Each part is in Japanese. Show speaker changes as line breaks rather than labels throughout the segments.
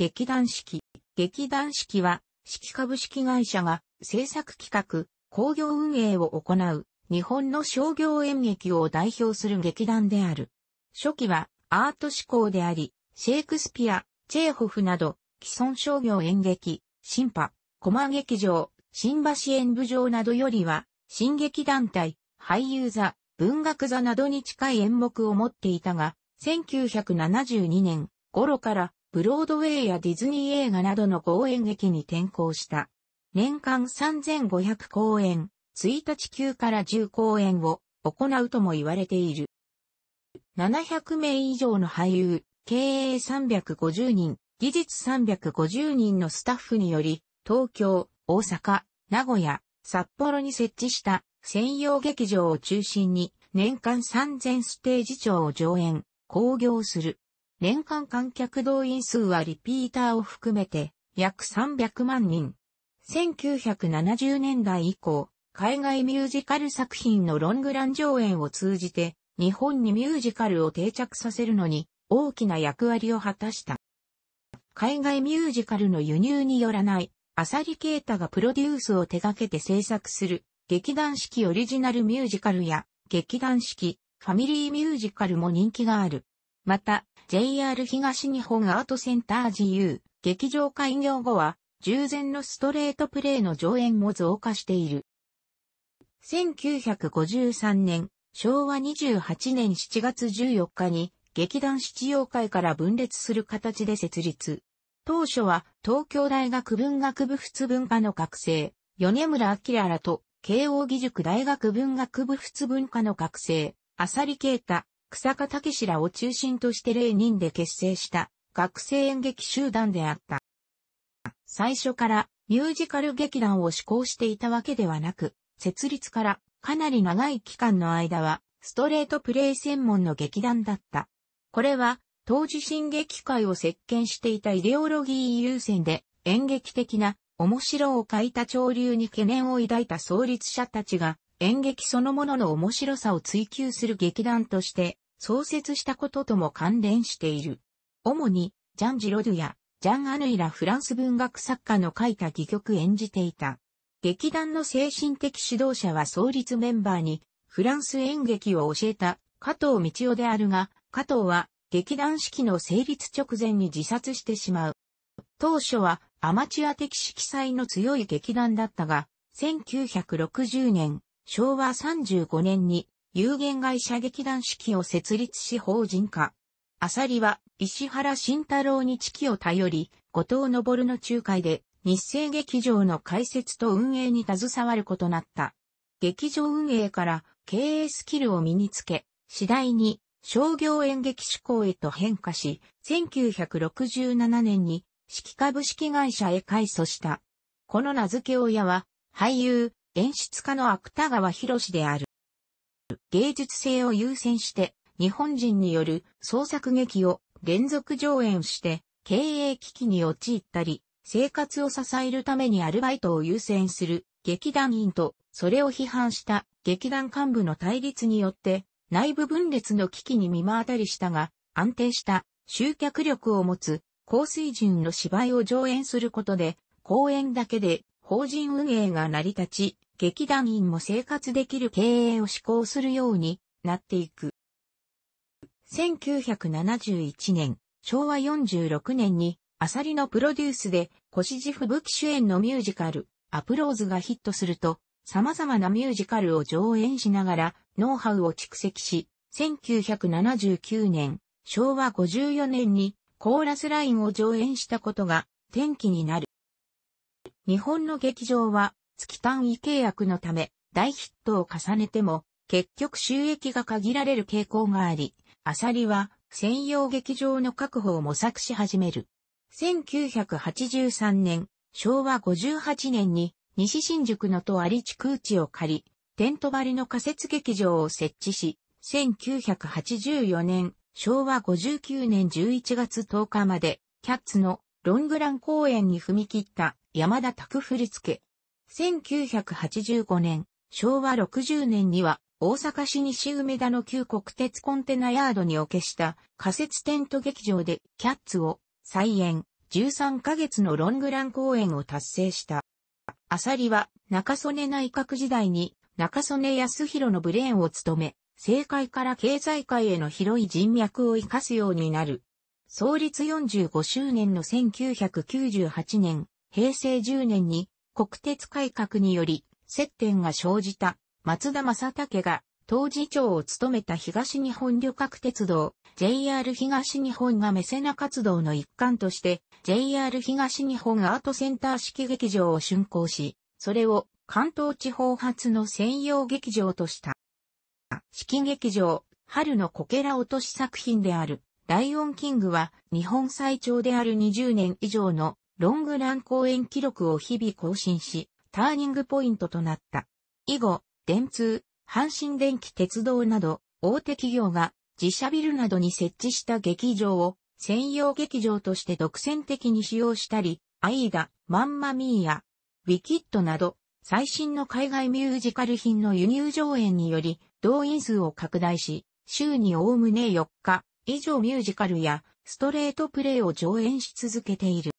劇団四季。劇団四季は、四季株式会社が制作企画、工業運営を行う、日本の商業演劇を代表する劇団である。初期はアート志向であり、シェイクスピア、チェーホフなど、既存商業演劇、新派、コマ劇場、新橋演舞場などよりは、新劇団体、俳優座、文学座などに近い演目を持っていたが、1972年頃からブロードウェイやディズニー映画などの公演劇に転向した。年間3500公演、1日9から10公演を行うとも言われている。700名以上の俳優、経営350人、技術350人のスタッフにより、東京、大阪、名古屋、札幌に設置した専用劇場を中心に年間3000ステージ庁を上演、興行する。年間観客動員数はリピーターを含めて約300万人。1970年代以降、海外ミュージカル作品のロングラン上演を通じて、日本にミュージカルを定着させるのに大きな役割を果たした。海外ミュージカルの輸入によらない、アサリケータがプロデュースを手掛けて制作する、劇団式オリジナルミュージカルや、劇団式、ファミリーミュージカルも人気がある。また、JR 東日本アートセンター自由、劇場開業後は、従前のストレートプレイの上演も増加している。1953年、昭和28年7月14日に、劇団七曜会から分裂する形で設立。当初は、東京大学文学部仏文化の学生、米村明らと、慶応義塾大学文学部仏文化の学生、浅利啓太、草加武氏らを中心として0人で結成した学生演劇集団であった。最初からミュージカル劇団を志向していたわけではなく、設立からかなり長い期間の間はストレートプレイ専門の劇団だった。これは当時新劇界を席巻していたイデオロギー優先で演劇的な面白を欠いた潮流に懸念を抱いた創立者たちが演劇そのものの面白さを追求する劇団として創設したこととも関連している。主に、ジャン・ジロドゥや、ジャン・アヌイラフランス文学作家の書いた戯曲演じていた。劇団の精神的指導者は創立メンバーに、フランス演劇を教えた加藤道夫であるが、加藤は劇団式の成立直前に自殺してしまう。当初はアマチュア的色彩の強い劇団だったが、1960年、昭和35年に有限会社劇団四季を設立し法人化。サリは石原慎太郎に四季を頼り、後藤昇の仲介で日清劇場の開設と運営に携わることなった。劇場運営から経営スキルを身につけ、次第に商業演劇志向へと変化し、1967年に季株式会社へ改祖した。この名付け親は俳優、演出家の芥川博である。芸術性を優先して、日本人による創作劇を連続上演して、経営危機に陥ったり、生活を支えるためにアルバイトを優先する劇団員と、それを批判した劇団幹部の対立によって、内部分裂の危機に見舞ったりしたが、安定した集客力を持つ高水準の芝居を上演することで、公演だけで法人運営が成り立ち、劇団員も生活できる経営を施行するようになっていく。1971年、昭和46年に、アサリのプロデュースで、越路吹雪主演のミュージカル、アプローズがヒットすると、様々なミュージカルを上演しながら、ノウハウを蓄積し、1979年、昭和54年に、コーラスラインを上演したことが、転機になる。日本の劇場は、月単位契約のため大ヒットを重ねても結局収益が限られる傾向があり、アサリは専用劇場の確保を模索し始める。1983年、昭和58年に西新宿のとあり地空地を借り、テント張りの仮設劇場を設置し、1984年、昭和59年11月10日まで、キャッツのロングラン公演に踏み切った山田拓振付、1985年、昭和60年には、大阪市西梅田の旧国鉄コンテナヤードにおけした仮設テント劇場でキャッツを再演13ヶ月のロングラン公演を達成した。アサリは中曽根内閣時代に中曽根康弘のブレーンを務め、政界から経済界への広い人脈を生かすようになる。創立45周年の1998年、平成10年に国鉄改革により接点が生じた松田正武が当事長を務めた東日本旅客鉄道 JR 東日本がメセナ活動の一環として JR 東日本アートセンター式劇場を竣工し、それを関東地方発の専用劇場とした。式劇場、春のこけら落とし作品である、ライオンキングは日本最長である20年以上のロングラン公演記録を日々更新し、ターニングポイントとなった。以後、電通、阪神電気鉄道など、大手企業が自社ビルなどに設置した劇場を専用劇場として独占的に使用したり、アイーダ、マンマミーや、ウィキッドなど、最新の海外ミュージカル品の輸入上演により、動員数を拡大し、週におおむね4日以上ミュージカルやストレートプレイを上演し続けている。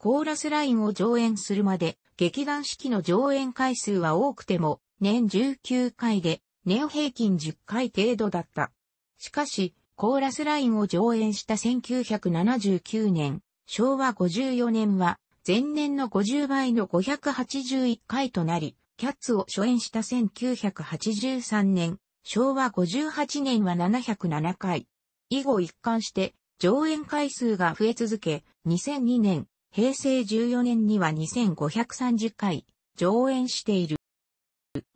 コーラスラインを上演するまで、劇団四季の上演回数は多くても、年19回で、年平均10回程度だった。しかし、コーラスラインを上演した1979年、昭和54年は、前年の50倍の581回となり、キャッツを初演した1983年、昭和58年は707回。以後一貫して、上演回数が増え続け、2002年、平成14年には2530回上演している。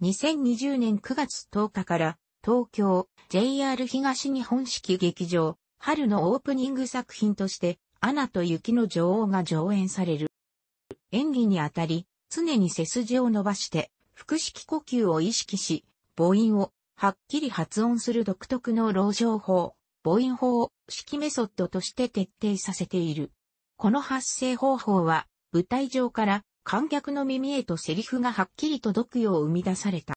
2020年9月10日から東京 JR 東日本式劇場春のオープニング作品としてアナと雪の女王が上演される。演技にあたり常に背筋を伸ばして腹式呼吸を意識し母音をはっきり発音する独特の老情法、母音法を式メソッドとして徹底させている。この発声方法は、舞台上から観客の耳へとセリフがはっきり届くよう生み出された。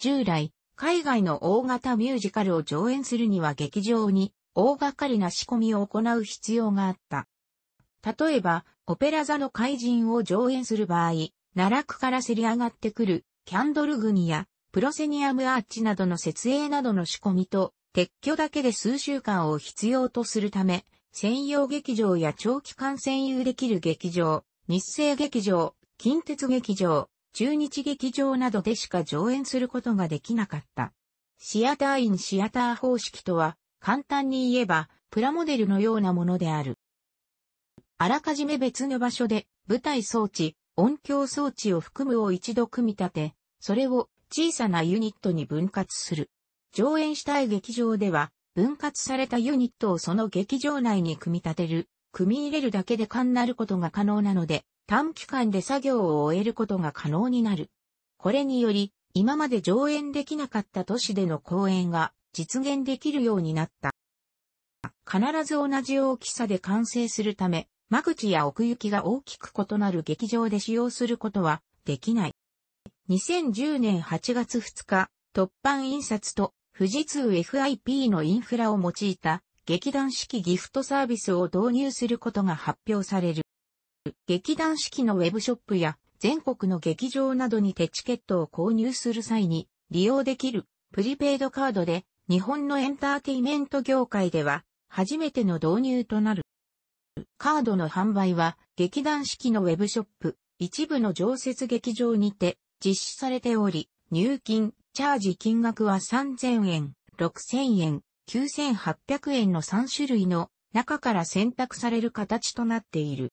従来、海外の大型ミュージカルを上演するには劇場に大掛かりな仕込みを行う必要があった。例えば、オペラ座の怪人を上演する場合、奈落からせり上がってくるキャンドル組やプロセニアムアーチなどの設営などの仕込みと撤去だけで数週間を必要とするため、専用劇場や長期間占有できる劇場、日生劇場、近鉄劇場、中日劇場などでしか上演することができなかった。シアターインシアター方式とは、簡単に言えば、プラモデルのようなものである。あらかじめ別の場所で、舞台装置、音響装置を含むを一度組み立て、それを小さなユニットに分割する。上演したい劇場では、分割されたユニットをその劇場内に組み立てる、組み入れるだけで勘なることが可能なので、短期間で作業を終えることが可能になる。これにより、今まで上演できなかった都市での公演が実現できるようになった。必ず同じ大きさで完成するため、間口や奥行きが大きく異なる劇場で使用することはできない。2010年8月2日、突版印刷と富士通 FIP のインフラを用いた劇団四季ギフトサービスを導入することが発表される。劇団四季のウェブショップや全国の劇場などにてチケットを購入する際に利用できるプリペイドカードで日本のエンターテイメント業界では初めての導入となる。カードの販売は劇団四季のウェブショップ一部の常設劇場にて実施されており、入金、チャージ金額は3000円、6000円、9800円の3種類の中から選択される形となっている。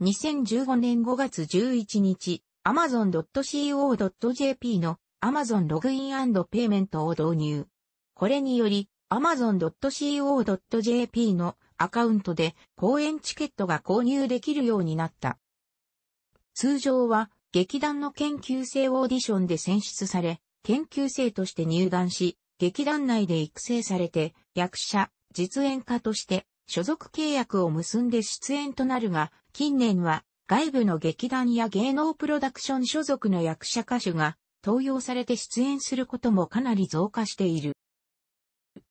2015年5月11日、amazon.co.jp の Amazon ログインペイメントを導入。これにより amazon.co.jp のアカウントで公演チケットが購入できるようになった。通常は劇団の研究生オーディションで選出され、研究生として入団し、劇団内で育成されて、役者、実演家として所属契約を結んで出演となるが、近年は外部の劇団や芸能プロダクション所属の役者歌手が登用されて出演することもかなり増加している。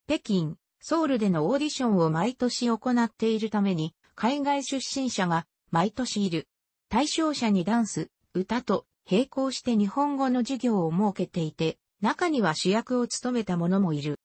北京、ソウルでのオーディションを毎年行っているために、海外出身者が毎年いる。対象者にダンス、歌と並行して日本語の授業を設けていて、中には主役を務めた者もいる。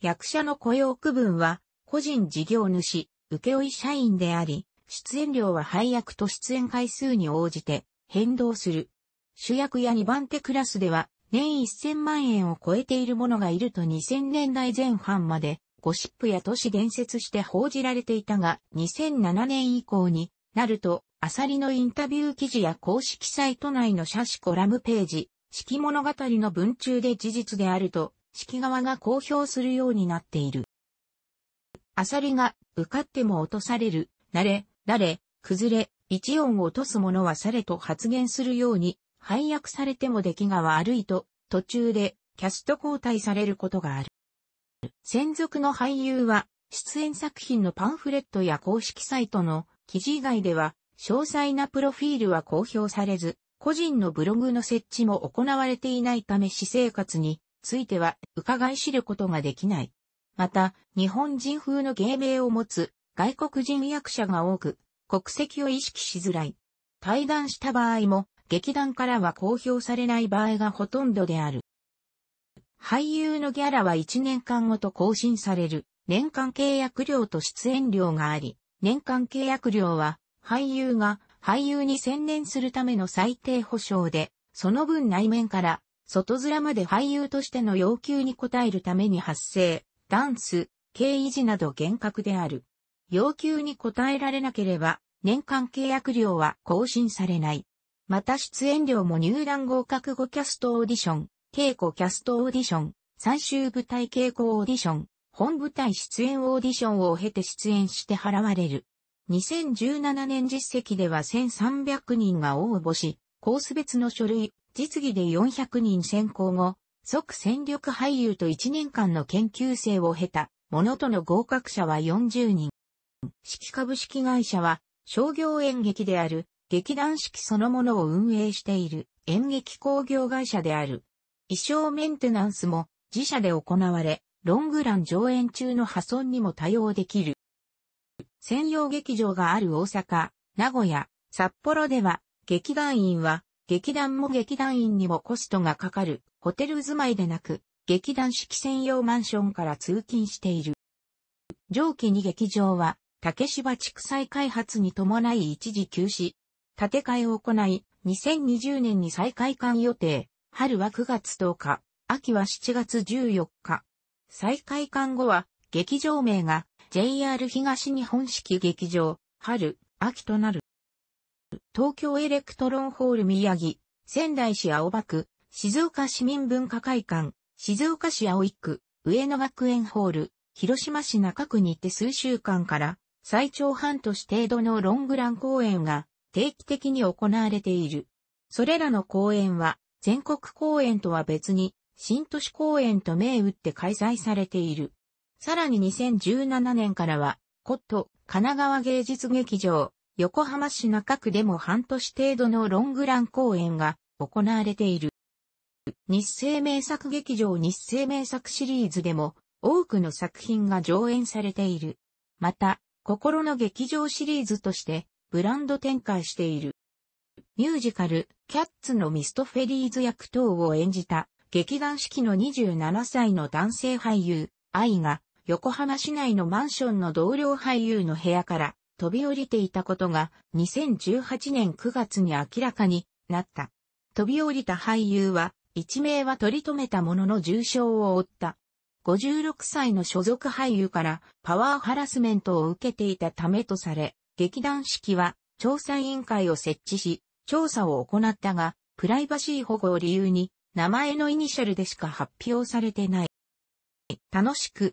役者の雇用区分は、個人事業主、請負社員であり、出演料は配役と出演回数に応じて変動する。主役や2番手クラスでは、年1000万円を超えている者がいると2000年代前半まで、ゴシップや都市伝説して報じられていたが、2007年以降になると、アサリのインタビュー記事や公式サイト内の写真コラムページ、式物語の文中で事実であると、式側が公表するようになっている。アサリが、受かっても落とされる、慣れ、誰、崩れ、一音を落とす者はされと発言するように、配役されても出来が悪いと、途中で、キャスト交代されることがある。専属の俳優は、出演作品のパンフレットや公式サイトの記事以外では、詳細なプロフィールは公表されず、個人のブログの設置も行われていないため私生活については伺い知ることができない。また、日本人風の芸名を持つ外国人役者が多く、国籍を意識しづらい。対談した場合も、劇団からは公表されない場合がほとんどである。俳優のギャラは1年間ごと更新される、年間契約料と出演料があり、年間契約料は俳優が俳優に専念するための最低保障で、その分内面から外面まで俳優としての要求に応えるために発声、ダンス、経維持など厳格である。要求に応えられなければ、年間契約料は更新されない。また出演料も入団合格後キャストオーディション、稽古キャストオーディション、最終舞台稽古オーディション、本舞台出演オーディションを経て出演して払われる。2017年実績では1300人が応募し、コース別の書類、実技で400人選考後、即戦力俳優と1年間の研究生を経た、ものとの合格者は40人。式株式会社は、商業演劇である、劇団式そのものを運営している演劇工業会社である。衣装メンテナンスも自社で行われ、ロングラン上演中の破損にも対応できる。専用劇場がある大阪、名古屋、札幌では、劇団員は、劇団も劇団員にもコストがかかる、ホテル住まいでなく、劇団式専用マンションから通勤している。上記に劇場は、竹芝地区再開発に伴い一時休止。建て替えを行い、2020年に再開館予定。春は9月10日、秋は7月14日。再開館後は、劇場名が JR 東日本式劇場、春、秋となる。東京エレクトロンホール宮城、仙台市青葉区、静岡市民文化会館、静岡市青井区、上野学園ホール、広島市中区にて数週間から、最長半年程度のロングラン公演が定期的に行われている。それらの公演は、全国公演とは別に、新都市公演と銘打って開催されている。さらに2017年からは、コット、神奈川芸術劇場、横浜市中区でも半年程度のロングラン公演が行われている。日清名作劇場日清名作シリーズでも多くの作品が上演されている。また、心の劇場シリーズとしてブランド展開している。ミュージカル、キャッツのミストフェリーズ役等を演じた劇団四季の27歳の男性俳優、愛が横浜市内のマンションの同僚俳優の部屋から飛び降りていたことが2018年9月に明らかになった。飛び降りた俳優は一命は取り留めたものの重傷を負った。56歳の所属俳優からパワーハラスメントを受けていたためとされ、劇団式は調査委員会を設置し、調査を行ったが、プライバシー保護を理由に、名前のイニシャルでしか発表されてない。楽しく、